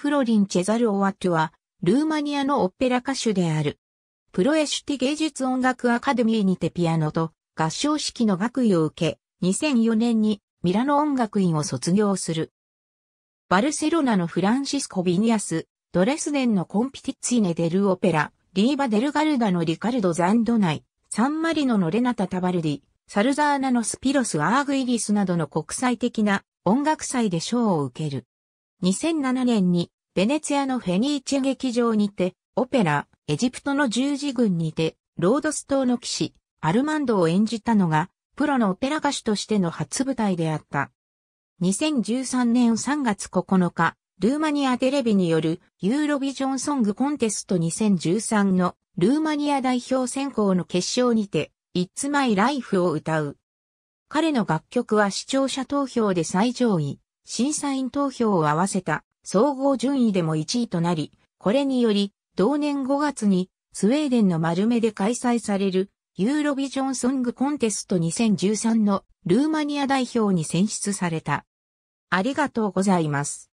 フロリン・チェザル・オワトゥは、ルーマニアのオペラ歌手である。プロエシュティ芸術音楽アカデミーにてピアノと合唱式の学位を受け、2004年にミラノ音楽院を卒業する。バルセロナのフランシスコ・ビニアス、ドレスデンのコンピティツィネ・デル・オペラ、リーバ・デル・ガルダのリカルド・ザンドナイ、サンマリノのレナタ・タバルディ、サルザーナのスピロス・アーグイリスなどの国際的な音楽祭で賞を受ける。2007年にベネツィアのフェニーチェ劇場にて、オペラ、エジプトの十字軍にて、ロードス島の騎士、アルマンドを演じたのが、プロのオペラ歌手としての初舞台であった。2013年3月9日、ルーマニアテレビによるユーロビジョンソングコンテスト2013のルーマニア代表選考の決勝にて、It's My Life を歌う。彼の楽曲は視聴者投票で最上位、審査員投票を合わせた総合順位でも1位となり、これにより、同年5月にスウェーデンの丸目で開催されるユーロビジョンソングコンテスト2013のルーマニア代表に選出された。ありがとうございます。